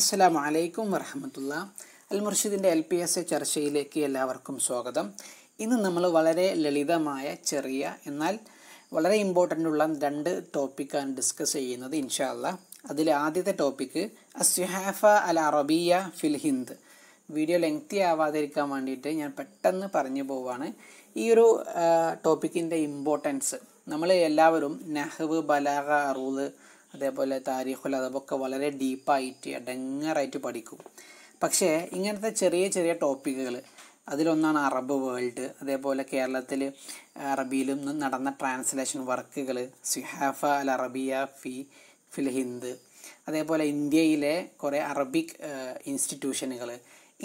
അസ്സലാമു അലൈക്കും വറഹമത്തുള്ള അൽ മുർഷിദിൻ്റെ എൽ പി എസ് എ ചർച്ചയിലേക്ക് എല്ലാവർക്കും സ്വാഗതം ഇന്ന് നമ്മൾ വളരെ ലളിതമായ ചെറിയ എന്നാൽ വളരെ ഇമ്പോർട്ടൻ്റ് ഉള്ള രണ്ട് ടോപ്പിക്കാണ് ഡിസ്കസ് ചെയ്യുന്നത് ഇൻഷാല്ല അതിൽ ആദ്യത്തെ ടോപ്പിക്ക് അസ്യഹാഫ അൽ അറബിയ ഫിൽ ഹിന്ദ് വീഡിയോ ലെങ്തി ആവാതിരിക്കാൻ വേണ്ടിയിട്ട് ഞാൻ പെട്ടെന്ന് പറഞ്ഞു പോവാണ് ഈ ഒരു ടോപ്പിക്കിൻ്റെ ഇമ്പോർട്ടൻസ് നമ്മൾ എല്ലാവരും നഹവ് ബലാഗ അറൂദ് അതേപോലെ താരീഖുൽ അതൊക്കെ വളരെ ഡീപ്പായിട്ട് അടങ്ങറായിട്ട് പഠിക്കും പക്ഷേ ഇങ്ങനത്തെ ചെറിയ ചെറിയ ടോപ്പിക്കുകൾ അതിലൊന്നാണ് അറബ് വേൾഡ് അതേപോലെ കേരളത്തിൽ അറബിയിലും നടന്ന ട്രാൻസ്ലേഷൻ വർക്കുകൾ സിഹാഫ അൽ അറബിയ ഫി ഫിൽ ഹിന്ദ് അതേപോലെ ഇന്ത്യയിലെ കുറേ അറബിക് ഇൻസ്റ്റിറ്റ്യൂഷനുകൾ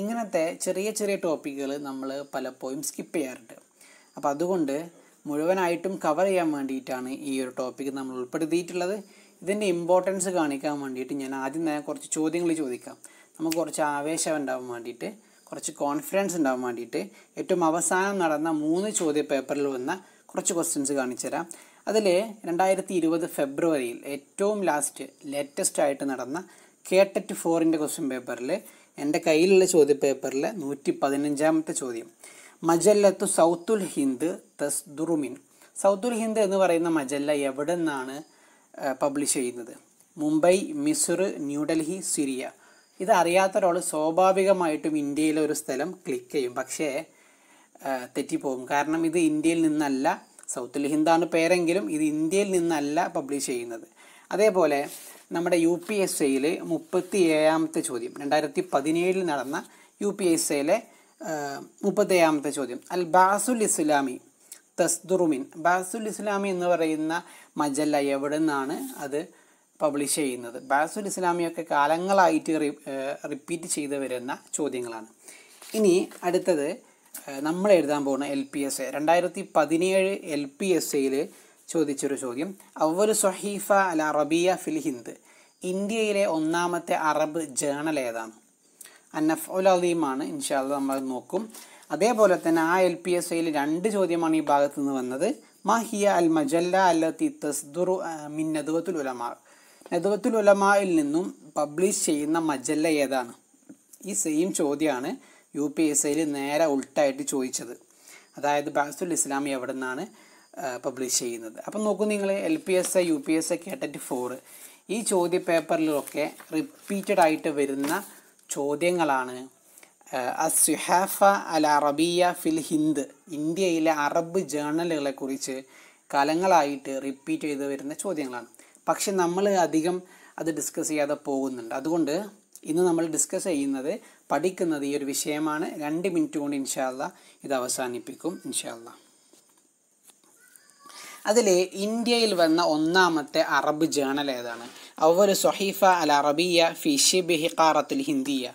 ഇങ്ങനത്തെ ചെറിയ ചെറിയ ടോപ്പിക്കുകൾ നമ്മൾ പലപ്പോഴും സ്കിപ്പ് ചെയ്യാറുണ്ട് അപ്പോൾ അതുകൊണ്ട് മുഴുവനായിട്ടും കവർ ചെയ്യാൻ വേണ്ടിയിട്ടാണ് ഈ ഒരു ടോപ്പിക് നമ്മൾ ഉൾപ്പെടുത്തിയിട്ടുള്ളത് ഇതിൻ്റെ ഇമ്പോർട്ടൻസ് കാണിക്കാൻ വേണ്ടിയിട്ട് ഞാൻ ആദ്യം തന്നെ കുറച്ച് ചോദ്യങ്ങൾ ചോദിക്കാം നമുക്ക് കുറച്ച് ആവേശം ഉണ്ടാവാൻ വേണ്ടിയിട്ട് കുറച്ച് കോൺഫിഡൻസ് ഉണ്ടാവാൻ വേണ്ടിയിട്ട് ഏറ്റവും അവസാനം നടന്ന മൂന്ന് ചോദ്യ പേപ്പറിൽ വന്ന കുറച്ച് ക്വസ്റ്റ്യൻസ് കാണിച്ചുതരാം അതിൽ രണ്ടായിരത്തി ഇരുപത് ഫെബ്രുവരിയിൽ ഏറ്റവും ലാസ്റ്റ് ലേറ്റസ്റ്റ് ആയിട്ട് നടന്ന കേട്ടറ്റ് ഫോറിൻ്റെ ക്വസ്റ്റ്യൻ പേപ്പറിൽ എൻ്റെ കയ്യിലുള്ള ചോദ്യ പേപ്പറിൽ നൂറ്റി പതിനഞ്ചാമത്തെ ചോദ്യം മജല്ലത്തു സൗത്തുൽ ഹിന്ദ് തസ്ദുറുമിൻ സൗത്തുൽ ഹിന്ദ് എന്ന് പറയുന്ന മജല്ല എവിടെ നിന്നാണ് പബ്ലിഷ് ചെയ്യുന്നത് മുംബൈ മിസുറ് ന്യൂഡൽഹി സിറിയ ഇത് അറിയാത്ത ഒരാൾ സ്വാഭാവികമായിട്ടും ഇന്ത്യയിലെ ഒരു സ്ഥലം ക്ലിക്ക് ചെയ്യും പക്ഷേ തെറ്റിപ്പോകും കാരണം ഇത് ഇന്ത്യയിൽ നിന്നല്ല സൗത്തിൽ ഹിന്ദാണ് പേരെങ്കിലും ഇത് ഇന്ത്യയിൽ നിന്നല്ല പബ്ലിഷ് ചെയ്യുന്നത് അതേപോലെ നമ്മുടെ യു പി എസ് എയിൽ മുപ്പത്തി ഏഴാമത്തെ ചോദ്യം രണ്ടായിരത്തി പതിനേഴിൽ നടന്ന യു പി എസ് എയിലെ മുപ്പത്തി ഏഴാമത്തെ ചോദ്യം അൽ ബാസുൽ ഇസ്ലാമി തസ്ദുറുമിൻ ബാസുൽ ഇസ്ലാമി എന്ന് പറയുന്ന മജല്ല എവിടെ നിന്നാണ് അത് പബ്ലിഷ് ചെയ്യുന്നത് ബാസുൽ ഇസ്ലാമിയൊക്കെ കാലങ്ങളായിട്ട് റിപ്പീറ്റ് ചെയ്ത് വരുന്ന ചോദ്യങ്ങളാണ് ഇനി അടുത്തത് നമ്മൾ എഴുതാൻ പോകുന്ന എൽ പി എസ് എ രണ്ടായിരത്തി പതിനേഴ് എൽ പി എസ് എയിൽ ചോദിച്ചൊരു ചോദ്യം അവൽ സൊഹീഫ അൽ അറബിയ ഫിൽ ഹിന്ദ് ഇന്ത്യയിലെ ഒന്നാമത്തെ അറബ് ജേണൽ ഏതാണ് അന്നഫ് ഉൽ അലീമാണ് ഇൻഷാല്ല നമ്മൾ നോക്കും അതേപോലെ തന്നെ ആ എൽ പി എസ് ഐയിൽ രണ്ട് ചോദ്യമാണ് ഈ ഭാഗത്തു നിന്ന് വന്നത് മഹിയ അൽ മജല്ല അല്ലത്തി തസ്ദുറു മിൻ നദുവത്തുൽ ഉലമാ നദുവത്തുൽ ഉലമായിൽ നിന്നും പബ്ലിഷ് ചെയ്യുന്ന മജല്ല ഏതാണ് ഈ സെയിം ചോദ്യമാണ് യു പി എസ് ഐയിൽ നേരെ ഉൾട്ടായിട്ട് ചോദിച്ചത് അതായത് ബാസുൽ ഇസ്ലാമി എവിടെ നിന്നാണ് പബ്ലിഷ് ചെയ്യുന്നത് അപ്പം നോക്കൂ നിങ്ങൾ L P S I U P S I KTET four ഈ ചോദ്യ പേപ്പറിലൊക്കെ റിപ്പീറ്റഡ് ആയിട്ട് വരുന്ന ചോദ്യങ്ങളാണ് അസ്സുഹാഫ അൽ അറബിയ ഫിൽ ഹിന്ദ് ഇന്ത്യയിലെ അറബ് ജേണലുകളെ കുറിച്ച് കാലങ്ങളായിട്ട് റിപ്പീറ്റ് ചെയ്ത് വരുന്ന ചോദ്യങ്ങളാണ് പക്ഷെ നമ്മൾ അധികം അത് ഡിസ്കസ് ചെയ്യാതെ പോകുന്നുണ്ട് അതുകൊണ്ട് ഇന്ന് നമ്മൾ ഡിസ്കസ് ചെയ്യുന്നത് പഠിക്കുന്നത് ഈ ഒരു വിഷയമാണ് രണ്ട് മിനിറ്റ് കൊണ്ട് ഇൻഷാല്ല ഇത് അവസാനിപ്പിക്കും ഇൻഷാല്ല അതിൽ ഇന്ത്യയിൽ വന്ന ഒന്നാമത്തെ അറബ് ജേണൽ ഏതാണ് അവർ സൊഹീഫ അൽ അറബിയ ഫി ഷിബ് ഹിന്ദിയ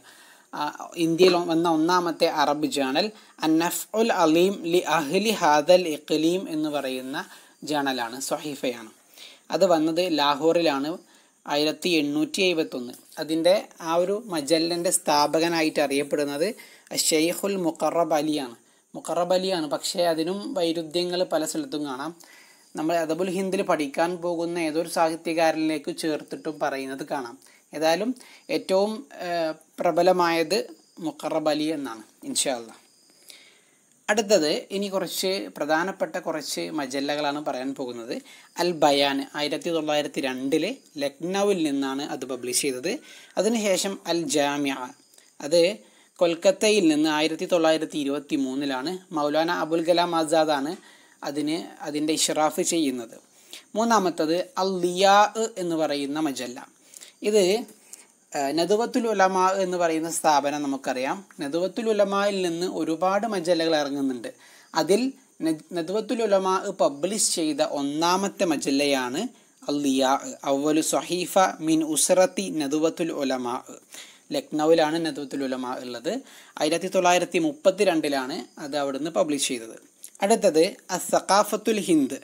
ഇന്ത്യയിൽ വന്ന ഒന്നാമത്തെ അറബ് ജേണൽ അന്നഫ് ഉൽ അലീം ലി അഹ്ലി ഹാദൽ ഇഖ്ലീം എന്ന് പറയുന്ന ജേണലാണ് സഹീഫയാണ് അത് വന്നത് ലാഹോറിലാണ് ആയിരത്തി എണ്ണൂറ്റി എഴുപത്തൊന്ന് അതിൻ്റെ ആ ഒരു മജല്ലിൻ്റെ സ്ഥാപകനായിട്ട് അറിയപ്പെടുന്നത് ഷെയ്ഖുൽ മുഖറബ് അലിയാണ് മുഖറബ് അലിയാണ് പക്ഷേ അതിനും വൈരുദ്ധ്യങ്ങൾ പല സ്ഥലത്തും കാണാം നമ്മൾ അദബുൽ ഹിന്ദിൽ പഠിക്കാൻ പോകുന്ന ഏതൊരു സാഹിത്യകാരനിലേക്ക് ചേർത്തിട്ടും പറയുന്നത് കാണാം ഏതായാലും ഏറ്റവും പ്രബലമായത് മുക്കറബ് അലി എന്നാണ് ഇൻഷാല്ല അടുത്തത് ഇനി കുറച്ച് പ്രധാനപ്പെട്ട കുറച്ച് മജല്ലകളാണ് പറയാൻ പോകുന്നത് അൽ ബയാൻ ആയിരത്തി തൊള്ളായിരത്തി രണ്ടിലെ ലക്നൌവിൽ നിന്നാണ് അത് പബ്ലിഷ് ചെയ്തത് അതിനുശേഷം അൽ ജാമ്യ അത് കൊൽക്കത്തയിൽ നിന്ന് ആയിരത്തി തൊള്ളായിരത്തി ഇരുപത്തി മൂന്നിലാണ് മൗലാന അബുൽ കലാം ആസാദാണ് അതിന് അതിൻ്റെ ഇഷ്റാഫ് ചെയ്യുന്നത് മൂന്നാമത്തത് അൽ ലിയാ എന്ന് പറയുന്ന മജല്ല ഇത് നദുവത്തുൽ ഉലമ എന്ന് പറയുന്ന സ്ഥാപനം നമുക്കറിയാം നദുവത്തുൽ ഉലമയിൽ നിന്ന് ഒരുപാട് മജല്ലകൾ ഇറങ്ങുന്നുണ്ട് അതിൽ നദുവത്തുൽ ഉലമ പബ്ലിഷ് ചെയ്ത ഒന്നാമത്തെ മജല്ലയാണ് അല്ലിയ അവലു സഹീഫ മിൻ ഉസറത്തി നെതുവത്തുൽ ഉലമ ലക്നൌവിലാണ് നെതുവത്തുൽ ഉലമ ഉള്ളത് ആയിരത്തി തൊള്ളായിരത്തി മുപ്പത്തി രണ്ടിലാണ് അത് അവിടുന്ന് പബ്ലിഷ് ചെയ്തത് അടുത്തത് അ സഖാഫത്തുൽ ഹിന്ദ്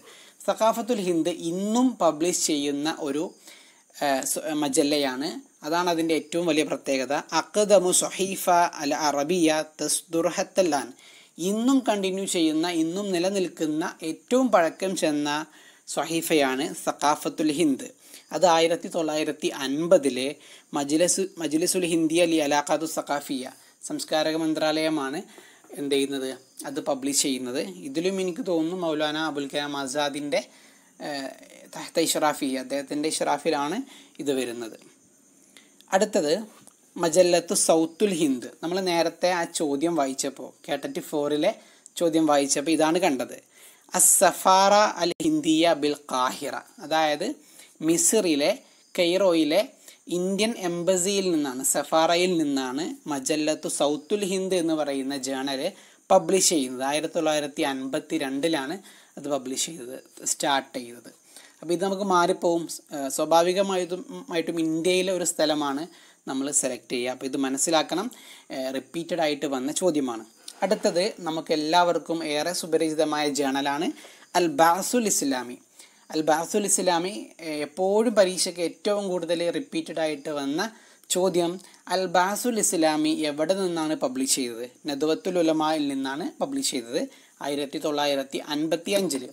സഖാഫത്തുൽ ഹിന്ദ് ഇന്നും പബ്ലിഷ് ചെയ്യുന്ന ഒരു മജല്ലയാണ് അതാണ് അതിൻ്റെ ഏറ്റവും വലിയ പ്രത്യേകത അക്കദമു സൊഹീഫ അൽ അറബിയ തസ്ദുർഹത്തല്ലാൻ ഇന്നും കണ്ടിന്യൂ ചെയ്യുന്ന ഇന്നും നിലനിൽക്കുന്ന ഏറ്റവും പഴക്കം ചെന്ന സൊഹീഫയാണ് സഖാഫത്തുൽ ഹിന്ദ് അത് ആയിരത്തി തൊള്ളായിരത്തി അൻപതിലെ മജ്ലിസ് മജ്ലിസുൽ ഹിന്ദി അലി അലാഖാദു സഖാഫിയ സംസ്കാരക മന്ത്രാലയമാണ് എന്ത് ചെയ്യുന്നത് അത് പബ്ലിഷ് ചെയ്യുന്നത് ഇതിലും എനിക്ക് തോന്നുന്നു മൗലാന അബുൽ കലാം ആസാദിൻ്റെ തഹത്ത ഇഷറാഫി അദ്ദേഹത്തിൻ്റെ ഇഷറാഫിലാണ് ഇത് വരുന്നത് അടുത്തത് മജല്ലത്ത് സൗത്തുൽ ഹിന്ദ് നമ്മൾ നേരത്തെ ആ ചോദ്യം വായിച്ചപ്പോൾ കേട്ടറ്റി ഫോറിലെ ചോദ്യം വായിച്ചപ്പോൾ ഇതാണ് കണ്ടത് അസഫാറ അൽ ഹിന്ദിയ ബിൽ കാഹിറ അതായത് മിസറിലെ കെയ്റോയിലെ ഇന്ത്യൻ എംബസിയിൽ നിന്നാണ് സഫാറയിൽ നിന്നാണ് മജല്ലത്തു സൗത്തുൽ ഹിന്ദ് എന്ന് പറയുന്ന ജേണൽ പബ്ലിഷ് ചെയ്യുന്നത് ആയിരത്തി തൊള്ളായിരത്തി അൻപത്തി രണ്ടിലാണ് അത് പബ്ലിഷ് ചെയ്തത് സ്റ്റാർട്ട് ചെയ്തത് അപ്പോൾ ഇത് നമുക്ക് മാറിപ്പോവും സ്വാഭാവികമായിട്ടും ഇന്ത്യയിലെ ഒരു സ്ഥലമാണ് നമ്മൾ സെലക്ട് ചെയ്യുക അപ്പോൾ ഇത് മനസ്സിലാക്കണം റിപ്പീറ്റഡ് ആയിട്ട് വന്ന ചോദ്യമാണ് അടുത്തത് നമുക്ക് എല്ലാവർക്കും ഏറെ സുപരിചിതമായ ജേണലാണ് അൽ ബാസുൽ ഇസ്ലാമി അൽ ബാസുൽ ഇസ്ലാമി എപ്പോഴും പരീക്ഷയ്ക്ക് ഏറ്റവും കൂടുതൽ റിപ്പീറ്റഡ് ആയിട്ട് വന്ന ചോദ്യം അൽ ബാസുൽ ഇസ്ലാമി എവിടെ നിന്നാണ് പബ്ലിഷ് ചെയ്തത് നദുവത്തുൽ ഉലമയിൽ നിന്നാണ് പബ്ലിഷ് ചെയ്തത് ആയിരത്തി തൊള്ളായിരത്തി അൻപത്തി അഞ്ചിൽ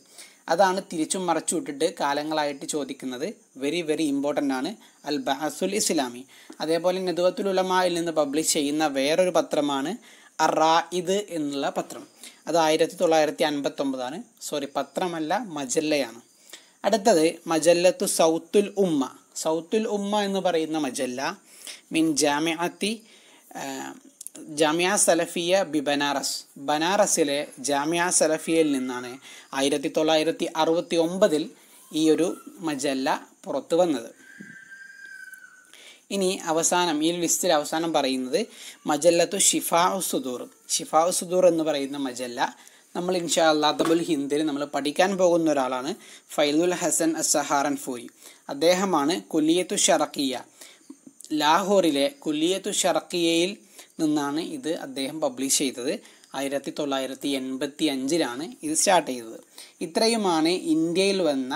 അതാണ് തിരിച്ചും മറച്ചു വിട്ടിട്ട് കാലങ്ങളായിട്ട് ചോദിക്കുന്നത് വെരി വെരി ഇമ്പോർട്ടൻ്റ് ആണ് അൽ ബഹസുൽ ഇസ്ലാമി അതേപോലെ നെതുവത്തുൽ ഉലമായിൽ നിന്ന് പബ്ലിഷ് ചെയ്യുന്ന വേറൊരു പത്രമാണ് അറായിദ് എന്നുള്ള പത്രം അത് ആയിരത്തി തൊള്ളായിരത്തി അൻപത്തൊമ്പതാണ് സോറി പത്രമല്ല മജല്ലയാണ് അടുത്തത് മജല്ലത്തു സൗത്തുൽ ഉമ്മ സൗത്തുൽ ഉമ്മ എന്ന് പറയുന്ന മജല്ല മിൻ ജാമിഅത്തി ജാമ്യ സലഫിയ ബി ബനാറസ് ബനാറസിലെ ജാമ്യ സലഫിയയിൽ നിന്നാണ് ആയിരത്തി തൊള്ളായിരത്തി അറുപത്തി ഒമ്പതിൽ ഈ ഒരു മജല്ല പുറത്തു വന്നത് ഇനി അവസാനം ഈ ലിസ്റ്റിൽ അവസാനം പറയുന്നത് മജല്ലത്തു ഷിഫാ സുദൂർ ഷിഫാ സുദൂർ എന്ന് പറയുന്ന മജല്ല നമ്മൾ ഇൻഷാ അല്ലാത്തബുൽ ഹിന്ദിൽ നമ്മൾ പഠിക്കാൻ പോകുന്ന ഒരാളാണ് ഫൈലുൽ ഹസൻ അസഹാറൻ ഫൂരി അദ്ദേഹമാണ് കുലിയത്തു ഷറക്കിയ ലാഹോറിലെ കുലിയത്തു ഷറക്കിയയിൽ നിന്നാണ് ഇത് അദ്ദേഹം പബ്ലിഷ് ചെയ്തത് ആയിരത്തി തൊള്ളായിരത്തി എൺപത്തി അഞ്ചിലാണ് ഇത് സ്റ്റാർട്ട് ചെയ്തത് ഇത്രയുമാണ് ഇന്ത്യയിൽ വന്ന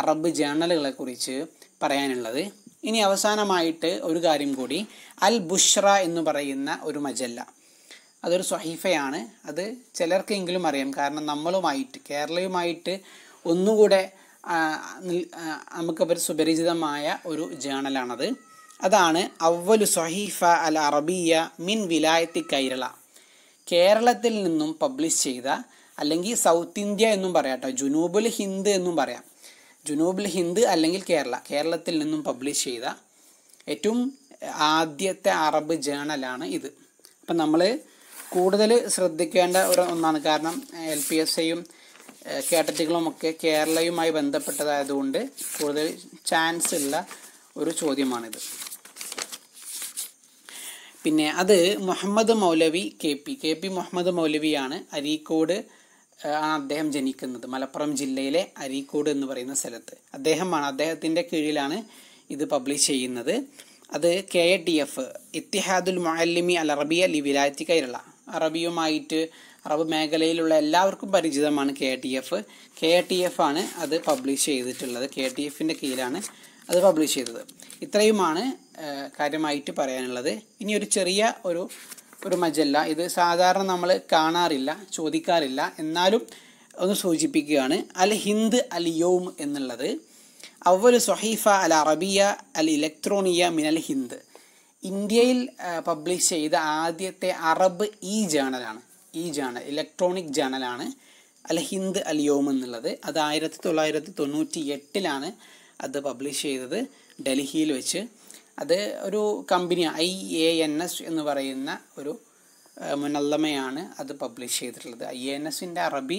അറബ് ജേണലുകളെക്കുറിച്ച് പറയാനുള്ളത് ഇനി അവസാനമായിട്ട് ഒരു കാര്യം കൂടി അൽ ബുഷ്ര എന്ന് പറയുന്ന ഒരു മജല്ല അതൊരു സ്വഹീഫയാണ് അത് ചിലർക്കെങ്കിലും അറിയാം കാരണം നമ്മളുമായിട്ട് കേരളയുമായിട്ട് ഒന്നുകൂടെ നമുക്ക് സുപരിചിതമായ ഒരു ജേണലാണത് അതാണ് അവലു സഹീഫ അൽ അറബിയ മിൻ വിലായത്തി കൈരള കേരളത്തിൽ നിന്നും പബ്ലിഷ് ചെയ്ത അല്ലെങ്കിൽ സൗത്ത് ഇന്ത്യ എന്നും പറയാം കേട്ടോ ജുനൂബുൽ ഹിന്ദ് എന്നും പറയാം ജുനൂബുൽ ഹിന്ദ് അല്ലെങ്കിൽ കേരള കേരളത്തിൽ നിന്നും പബ്ലിഷ് ചെയ്ത ഏറ്റവും ആദ്യത്തെ അറബ് ജേണലാണ് ഇത് അപ്പം നമ്മൾ കൂടുതൽ ശ്രദ്ധിക്കേണ്ട ഒരു ഒന്നാണ് കാരണം എൽ പി എസ് ഐയും കേട്ടറ്റുകളും ഒക്കെ കേരളയുമായി ബന്ധപ്പെട്ടതായതുകൊണ്ട് കൂടുതൽ ചാൻസ് ഉള്ള ഒരു ചോദ്യമാണിത് പിന്നെ അത് Muhammad Maulavi K P K P Muhammad മൗലവിയാണ് അരീക്കോട് ആണ് അദ്ദേഹം ജനിക്കുന്നത് മലപ്പുറം ജില്ലയിലെ അരീക്കോട് എന്ന് പറയുന്ന സ്ഥലത്ത് അദ്ദേഹമാണ് അദ്ദേഹത്തിൻ്റെ കീഴിലാണ് ഇത് പബ്ലിഷ് ചെയ്യുന്നത് അത് കെ എ ടി എഫ് ഇത്തിഹാദുൽ മൊഹല്ലിമി അൽ അറബിയ ലി വിലായത്തി കൈരള അറബിയുമായിട്ട് അറബ് മേഖലയിലുള്ള എല്ലാവർക്കും പരിചിതമാണ് K T F K T F ആണ് അത് പബ്ലിഷ് ചെയ്തിട്ടുള്ളത് കെ ടി എഫിൻ്റെ കീഴിലാണ് അത് പബ്ലിഷ് ചെയ്തത് ഇത്രയുമാണ് കാര്യമായിട്ട് പറയാനുള്ളത് ഇനി ഒരു ചെറിയ ഒരു ഒരു മജല്ല ഇത് സാധാരണ നമ്മൾ കാണാറില്ല ചോദിക്കാറില്ല എന്നാലും ഒന്ന് സൂചിപ്പിക്കുകയാണ് അൽ ഹിന്ദ് അൽ യോം എന്നുള്ളത് അവൽ സൊഹീഫ അൽ അറബിയ അൽ ഇലക്ട്രോണിയ മിനൽ ഹിന്ദ് ഇന്ത്യയിൽ പബ്ലിഷ് ചെയ്ത ആദ്യത്തെ അറബ് ഇ ജേണലാണ് ഈ ജേണൽ ഇലക്ട്രോണിക് ജേണലാണ് അൽ ഹിന്ദ് അൽ യോം എന്നുള്ളത് അത് ആയിരത്തി തൊള്ളായിരത്തി തൊണ്ണൂറ്റി എട്ടിലാണ് അത് പബ്ലിഷ് ചെയ്തത് ഡൽഹിയിൽ വെച്ച് അത് ഒരു company I A N S എന്ന് പറയുന്ന ഒരു മുനല്ലമയാണ് അത് പബ്ലിഷ് ചെയ്തിട്ടുള്ളത് ഐ എൻ എസിൻ്റെ അറബി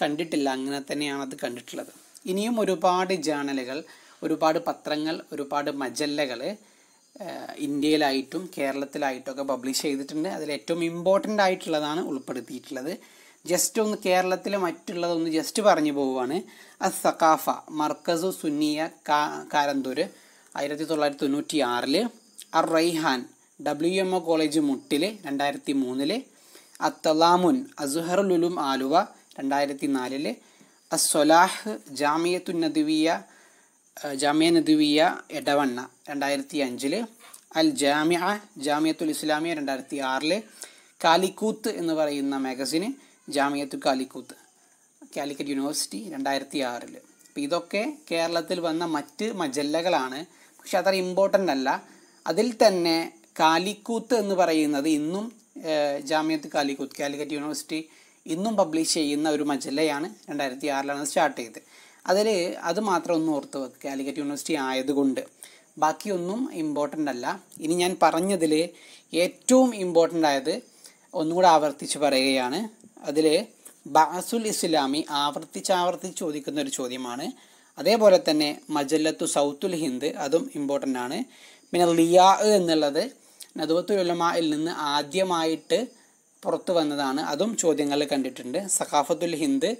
കണ്ടിട്ടില്ല അങ്ങനെ തന്നെയാണ് അത് കണ്ടിട്ടുള്ളത് ഇനിയും ഒരുപാട് ജേണലുകൾ ഒരുപാട് പത്രങ്ങൾ ഒരുപാട് മജല്ലകൾ ഇന്ത്യയിലായിട്ടും കേരളത്തിലായിട്ടൊക്കെ പബ്ലിഷ് ചെയ്തിട്ടുണ്ട് അതിൽ ഏറ്റവും ഇമ്പോർട്ടൻ്റ് ആയിട്ടുള്ളതാണ് ഉൾപ്പെടുത്തിയിട്ടുള്ളത് ജസ്റ്റ് ഒന്ന് കേരളത്തിലെ മറ്റുള്ളതൊന്ന് ജസ്റ്റ് പറഞ്ഞു പോവുകയാണ് അ സഖാഫ മർക്കസു സുന്നിയ കാ കാരന്തൂർ ആയിരത്തി തൊള്ളായിരത്തി തൊണ്ണൂറ്റി ആറിൽ അർ റൈഹാൻ W M O college Muttil രണ്ടായിരത്തി മൂന്നിൽ അത്തലാമുൻ അസുഹറുലുലും ആലുവ രണ്ടായിരത്തി നാലില് അസ്വലാഹ് ജാമിയത്തു നദുവിയ ജാമിയ നദുവിയ എടവണ്ണ രണ്ടായിരത്തി അഞ്ചിൽ അൽ ജാമിയ ജാമിയത്തുൽ ഇസ്ലാമിയ രണ്ടായിരത്തി ആറിൽ കാലിക്കൂത്ത് എന്ന് പറയുന്ന മാഗസിന് ജാമിയത്തു കാലിക്കൂത്ത് കാലിക്കറ്റ് യൂണിവേഴ്സിറ്റി രണ്ടായിരത്തി ആറിൽ അപ്പം ഇതൊക്കെ കേരളത്തിൽ വന്ന മറ്റ് മജല്ലകളാണ് പക്ഷെ അത്ര ഇമ്പോർട്ടൻ്റ് അല്ല അതിൽ തന്നെ കാലിക്കൂത്ത് എന്ന് പറയുന്നത് ഇന്നും ജാമ്യത്ത് കാലിക്കൂത്ത് കാലിക്കറ്റ് യൂണിവേഴ്സിറ്റി ഇന്നും പബ്ലിഷ് ചെയ്യുന്ന ഒരു മജല്ലയാണ് രണ്ടായിരത്തി ആറിലാണ് സ്റ്റാർട്ട് ചെയ്തത് അതിൽ അത് മാത്രം ഒന്ന് ഓർത്ത് വെക്കുക കാലിക്കറ്റ് യൂണിവേഴ്സിറ്റി ആയതുകൊണ്ട് ബാക്കിയൊന്നും ഇമ്പോർട്ടൻ്റ് അല്ല ഇനി ഞാൻ പറഞ്ഞതിൽ ഏറ്റവും ഇമ്പോർട്ടൻ്റ് ആയത് ഒന്നുകൂടെ ആവർത്തിച്ച് പറയുകയാണ് അതിൽ ബാസുൽ ഇസ്ലാമി ആവർത്തിച്ചാവർത്തിച്ച് ചോദിക്കുന്ന ഒരു ചോദ്യമാണ് അതേപോലെ തന്നെ മജല്ലത്തു സൗത്തുൽ ഹിന്ദ് അതും ഇമ്പോർട്ടൻ്റ് ആണ് പിന്നെ ലിയാ എന്നുള്ളത് നദുവത്തുലമായിൽ നിന്ന് ആദ്യമായിട്ട് പുറത്തു വന്നതാണ് അതും ചോദ്യങ്ങൾ കണ്ടിട്ടുണ്ട് സഖാഫത്തുൽ ഹിന്ദ്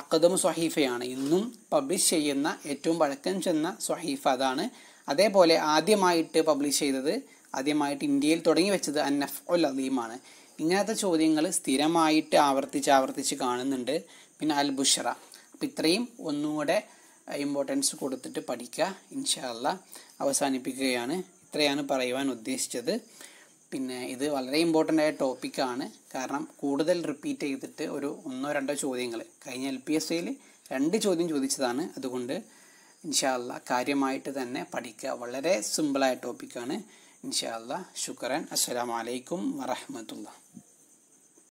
അക്കദം സ്വഹീഫയാണ് ഇന്നും പബ്ലിഷ് ചെയ്യുന്ന ഏറ്റവും പഴക്കം ചെന്ന സ്വഹീഫ അതാണ് അതേപോലെ ആദ്യമായിട്ട് പബ്ലിഷ് ചെയ്തത് ആദ്യമായിട്ട് ഇന്ത്യയിൽ തുടങ്ങി വെച്ചത് നഫ് ഉൽ അദീമാണ് ഇങ്ങനത്തെ ചോദ്യങ്ങൾ സ്ഥിരമായിട്ട് ആവർത്തിച്ച് ആവർത്തിച്ച് കാണുന്നുണ്ട് പിന്നെ അൽ ബുഷറ അപ്പം ഇത്രയും ഒന്നും കൂടെ ഇമ്പോർട്ടൻസ് കൊടുത്തിട്ട് പഠിക്കുക ഇൻഷാല്ല അവസാനിപ്പിക്കുകയാണ് ഇത്രയാണ് പറയുവാൻ ഉദ്ദേശിച്ചത് പിന്നെ ഇത് വളരെ ഇമ്പോർട്ടൻ്റ് ആയ ടോപ്പിക്കാണ് കാരണം കൂടുതൽ റിപ്പീറ്റ് ചെയ്തിട്ട് ഒരു ഒന്നോ രണ്ടോ ചോദ്യങ്ങൾ കഴിഞ്ഞ എൽ പി എസ് സിയിൽ രണ്ട് ചോദ്യം ചോദിച്ചതാണ് അതുകൊണ്ട് ഇൻഷാല്ല കാര്യമായിട്ട് തന്നെ പഠിക്കുക വളരെ സിമ്പിളായ ടോപ്പിക്കാണ് ഇൻഷാ അള്ളാഹ് ശുക്രൻ അസ്സലാമലൈക്കും വറഹമത്തുള്ള